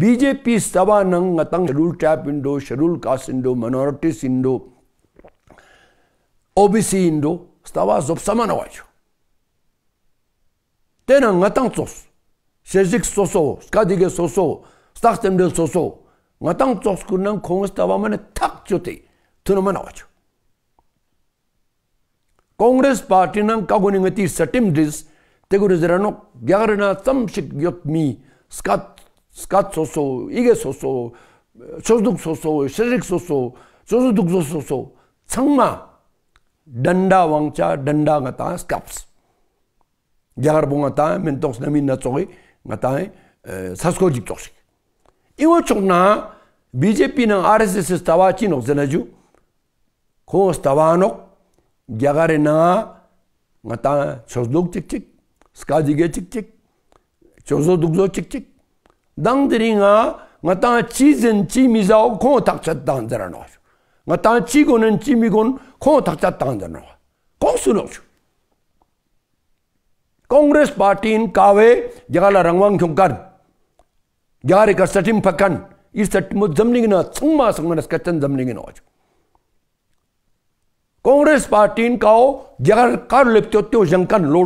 BJP sabha nang nga tang sharul trap indo, sharul caste indo, minorities indo, OBC indo, sabha zop sama na wajo. Tena nga tang tsos, shezik soso, skadige soso, stakhtemdel soso, nga tang tsos kur nang kongas sabha mani chote, tuna mana wajo. Congress party nang kaguni ngati satim dis, shik skat 스캇 소소 이게 소소 초둑 소소 쉐릭 소소 조조둑 소소 정말 단다 왕차 단다 나타 스캅스 자르 봉타 멘톡스 나미 나초이 나타 사스코 집톡시 이거 총나 비제피는 아레스스 스타와치 녹제나주 코스타바노 야가레나 나타 초둑 틱틱 스카지게 틱틱 조조둑조 틱틱 당들이 nga nga ta chi zen chi mi za ko ta cha dan zar no nga ta chi go nen chi mi go ko ta cha dan zar no ko su congress party in ka we jaga la rang wang khong kar jar ka satim pakan is sat mo zam na chung ma sang na ska chan zam ning congress party in ka o jaga kar lep to to jang kan lo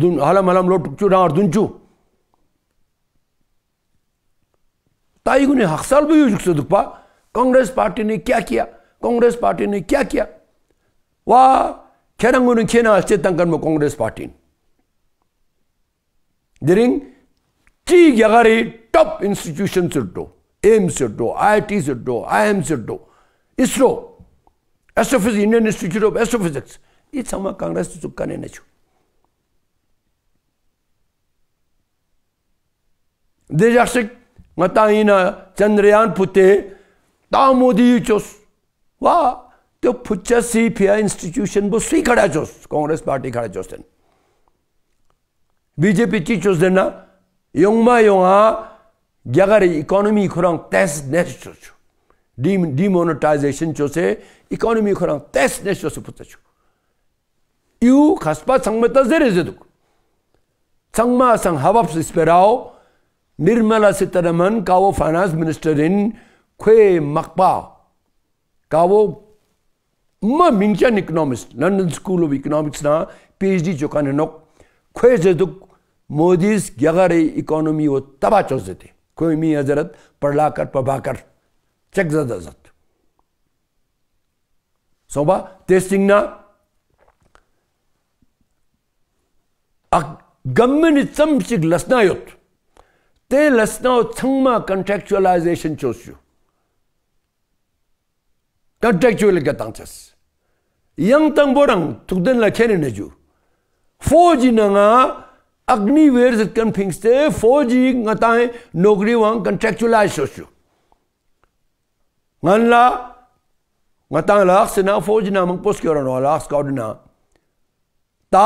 dun halam halam lo chu ra dun chu ताई गुने हक साल भी युजुक से दुखपा Congress party ने क्या किया Congress party ने क्या किया वा खेरंग गुने खेना अच्छे तंकन में कांग्रेस पार्टी दिरिंग ची यगारी टॉप इंस्टीट्यूशन से डो एम से डो आईआईटी से डो आईएम से डो ISRO astrophysics Indian institute of astrophysics ये समय कांग्रेस चुक्का ने नहीं देश nga tangi na chandrayaan pute taa modi yu chos waa teo pucha CPI institution bo sui khada chos Congress party khada chos ten BJP chi chos ten na yung ma yung haa gyagari economy khurang test nes chos chu demonetization chos e Nirmala Sitharaman का वो finance minister in खे मकबा का वो मिंचन economics London school of economics ना एच डी ने कान खे जेदुक मोदी ग्यारह इकोनॉमी वो तबाह चौस देते खोई मी हजरत पढ़ला कर पबा कर चेक जदत सोबा टेस्टिंग ना अक चमचिक लसना युद्ध कंट्रेचुलाइज़ेशन कंट्रेकुलीच यंग तंग बोर थूदन लाइ फोर जी न अगी वेर सि कमस त फोर जी घोगरी वांगु कंट्रेचुलाइज़ना गांस फोर जी न पियो लाउन त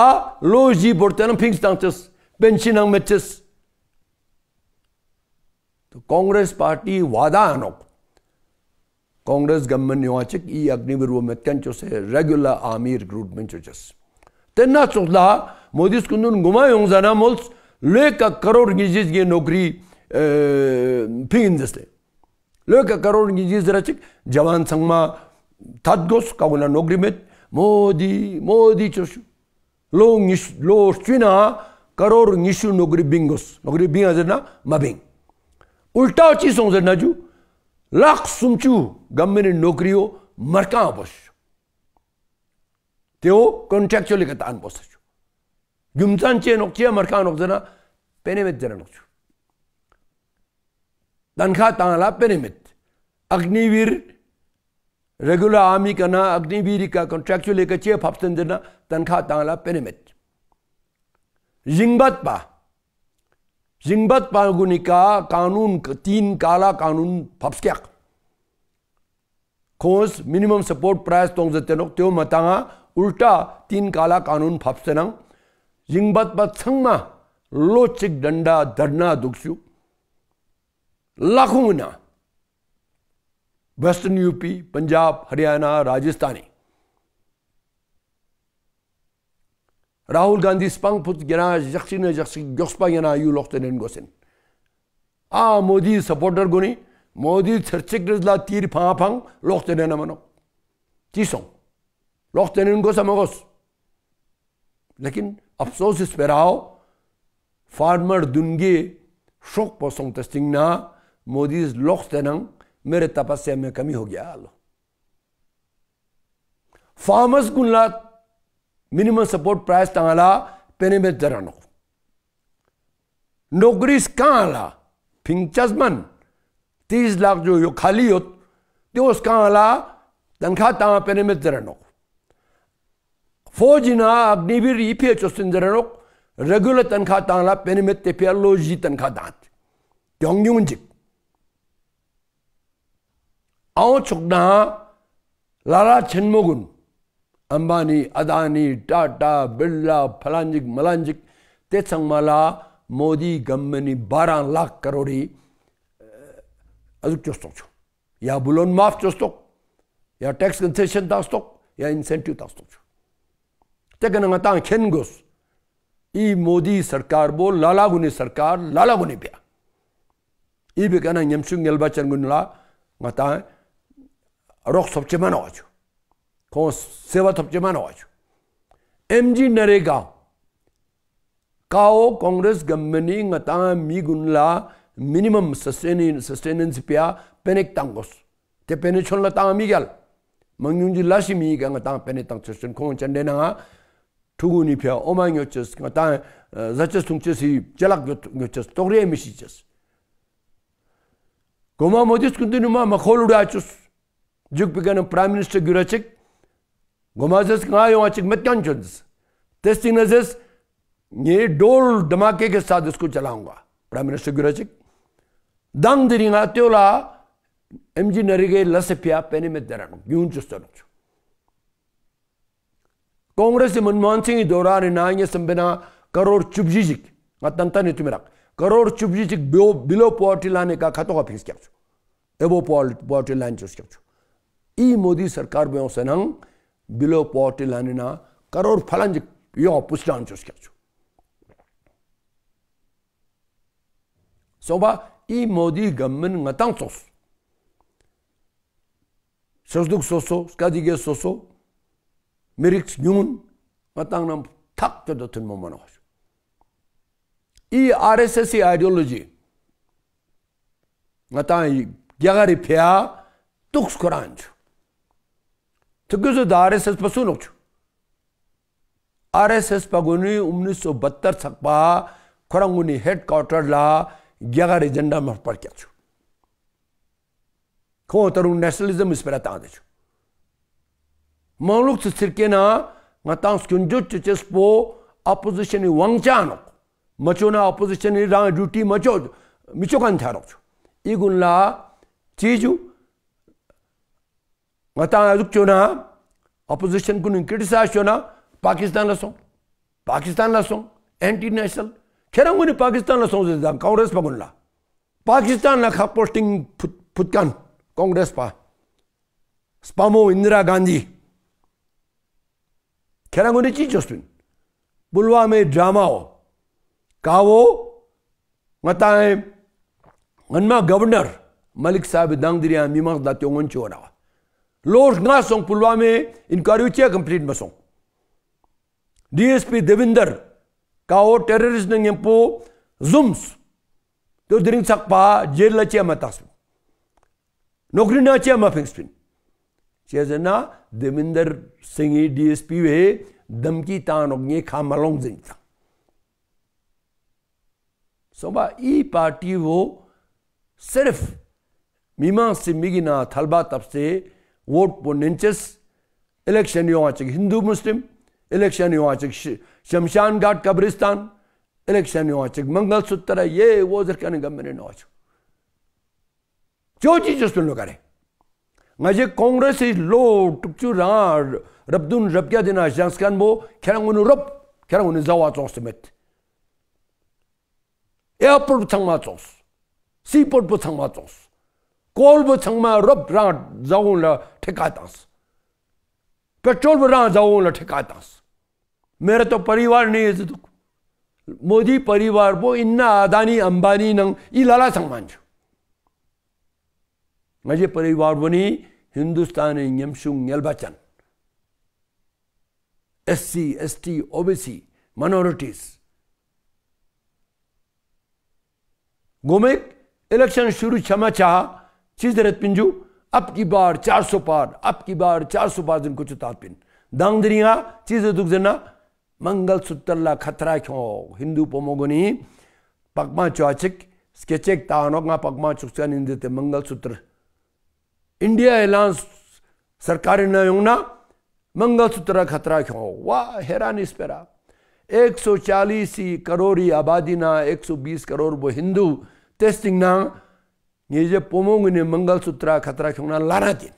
लोजी बांचस पेंसिलेचिस તો કોંગ્રેસ પાર્ટી વાદાનોક કોંગ્ರೆಸ್ ಗಮನ ಯೋಚಕ್ ಈ ಅಗ್ನಿವಿರುವ ಮೆತ್ಕಂಚೊಸೆ ರೆಗ್ಯುಲರ್ ಆಮೀರ್ ಗ್ರೂಟ್ ಮಿಂಚೊಚಸ್ ತೆನ್ನ ಚೊಸ್ಲ ಮೋದಿಸ್ ಕುಂದುನ್ ಗುಮಾಯೋಂಗ್ ಜನ ಮೊಲ್ಸ್ ಲೇಕ ಕರೋಡ್ ಗಿಜಿಸ್ ಗೆ ನೌಕರಿ ಫಿಂದಸ್ಲೆ ಲೇಕ ಕರೋಡ್ ಗಿಜಿಸ್ ರಚಿಕ್ ಜವಾನ್ ಸಂಗಮಾ ತದ್ಗೋಸ್ ಕೌನ ನೌಕರಿ ಮೆತ್ ಮೋದಿ ಮೋದಿ ಚೊಶು ಲೋ ನಿಶ್ ಲೋ ಶ್ವಿನ ಕರೋಡ್ ನಿಶು ನೌಕರಿ ಬಿಂಗೋಸ್ ನೌಕರಿ ಬಿಂಗ್ ಅದನ್ನ ಮಬಿಂಗ್ ulta chi song zirna ju lak sumchu gam miri nukriyo markan posho teyo contractio leka taan posho gimchan chi ya nuk chiya markan nuk zirna penyamit zirna nuk chu tanka taan la penyamit agni vir regular aamii ka na agni viri ka contractio leka chiya papsan zirna tanka taan la penyamit zhengbat Zimbat का कानून तीन काला कानून फप्सक्याक खोस minimum support price तोंगजतेनोक त्यो मतांगा उल्टा तीन काला कानून फप्सनंग जिंगबत बत संगमा लोचिक डंडा धरना दुखसु लाखों ना वेस्टर्न यूपी पंजाब हरियाणा राजस्थानी राहुल गांधी स्पंगपुत गेना जक्षी ने जक्षी गोस्पा गेना यू लोख्तेनेन गोसेन आ मोदी सपोर्टर गुनी मोदी छर्चिक रिजला तीर फाफांग लोख्तेनेन मनो चीसों लोख्तेनेन गोस अमगोस लेकिन अफसोस इस पेराओ फार्मर दुनगे शोक पोसों तस्टिंग ना मोदी लोख्तेनंग मेरे तपस्या में कमी हो गया आलो फार्मर्स गुनलात minimum support price tangala peneme darano नोकरीस कहाँ आला फिंगचसमन तीस लाख जो यो खाली होत दिवस कहाँ आला तनखा तहाँ पेने में दरनोक फौजिना अपनी भी रीपे चुस्तिन दरनोक रेगुलर तनखा तहाँ पेने में तेपिया लोजी तनखा दांत त्योंग्यून जिक आओ चुकना लाला छनमोगुन अंबानी अदानी टाटा बिरला फलांजिक मलांजिक तेसंग मला मोदी गम्मनी बारह लाख करोड़ी अजुक चोस्तोक छो या बुलोन माफ चोस्तोक या टैक्स कंसेशन तास्तोक या इंसेंटिव तास्तोक छो तेकन अंगता खेन गोस ई मोदी सरकार बो लाला गुनी सरकार लाला गुनी पिया ई भी कहना यमसुंग यलबा चंगुनला अंगता रोक सब चमन आज kong sewa thapche ma nawa chu. MG Narega, kao Congress Gammani nga taa mi gun la minimum sustenance pya penek tangos. Te penek chon la taa mi gyal. Mangyungji lashi mi ka nga taa penek tang chashan kong chande na nga tugu ni pya oma nyo chas, nga taa zachas गुमाजस कहाँ हो अचिक मैं क्यों चुनस तेस्टिनजस ये डोल धमाके के साथ इसको चलाऊंगा प्राइम मिनिस्टर गुराचिक दंग दिरिंगा त्योला एम जी नरिगे लस प्या पेने में दरण यूं चुस्तन कांग्रेस मनमोहन सिंह दौरान ना ये संबिना करोड़ चुपजी जिक मतंता हाँ, ने तुम्हें रख करोड़ चुपजी जिक बिलो, बिलो पॉवर्टी लाने का खतो का फीस क्या एवो पॉवर्टी लाइन चूस क्या ई मोदी सरकार में सेनंग bilo poti lani na karor phalanji yon pusdaan chus kya chu. Soba, i modi gammin nga tang sos. Sosduk soso, skadige soso, miriks nyun, nga tang nam tak to momo na hosu. I RSSI ideology, nga i gyagari pya, tuks kuraan chu. თგზ დარესეს პასუნოჩ RSS पगुनी उन्नीस सौ बहत्तर सकपा खरंगुनी headquarter ला ग्यागर agenda में पड़ क्या छु खो तरु नेशनलिज्म इस पर तां दे छु मौलुक सिरके ना ngataus kunjo chiches po opposition ni wangchano macho na opposition ni rang duty macho micho kan tharo chu igunla chiju वतां अजुक चो ना अपोजिशन ऑपोजिशन कुन क्रिटिसाइज चो ना पाकिस्तान लसो पाकिस्तान लसो एंटी नेशनल खेर कुन पाकिस्तान लसो कांग्रेस पगुन पाकिस्तान ना खा पोस्टिंग फुटकान कांग्रेस पा स्पामो इंदिरा गांधी खेर कुन ची चोस्पिन बुलवा में ड्रामा हो कावो मताए गवर्नर मलिक साहब दांगदिरिया दा दात्योंगन चोरा लोरखना सोंग पुलवामे इनका रुचिया कंप्लीट मसोंग डीएसपी देविंदर का और टेररिस्ट ने यंपो जुम्स तो दिन सक पा जेल लचिया मतास नौकरी ना चिया मफिंग स्पिन चेजे ना देविंदर सिंह ही डीएसपी वे दमकी तानों खा मलोंग जिंग था सोबा ई पार्टी वो सिर्फ मीमा मीमांसी मिगिना थलबा तब से वोट पोनेंचेस इलेक्शन यो आचक हिंदू मुस्लिम इलेक्शन यो आचक शमशान घाट कब्रिस्तान इलेक्शन यो आचक मंगलसूत्र है ये वो जरकन गमने नो आचक जो चीज सुन लो करे ngaje congress is low tukchu rar rabdun rabkya dina janskan bo kherangun rob kherangun zawa chosmet airport thangma zos, seaport bu thangma zos. कोल छंग छंगमा रब रा जाऊं ला ठिकातास पेट्रोल रा जाऊं ला ठिकातास मेरे तो परिवार नहीं है तो मोदी परिवार वो इन्ना आदानी अंबानी नंग ई लाला मान जो मजे परिवार बनी हिंदुस्तान यमशुंग यलबचन S C S T OBC minorities गोमेक इलेक्शन शुरू छमा चाह Sizlere pinju ab ki bar 400 par, ab ki bar 400 par jin kuchu tatpin. Dang diriya chize dukzena mangal suttarla khatra kyo Hindu pomogoni pakma chachik skechek taanok nga pakma chukchan indite mangal suttar. India Airlines सरकारी न यूं ना मंगलसूत्र खतरा क्यों वाह हैरान इस पेरा 140 करोड़ आबादी ना 120 करोड़ वो हिंदू टेस्टिंग ना 이제 뽀몽은이 멍갈 수트라 카트라 경란 라나딘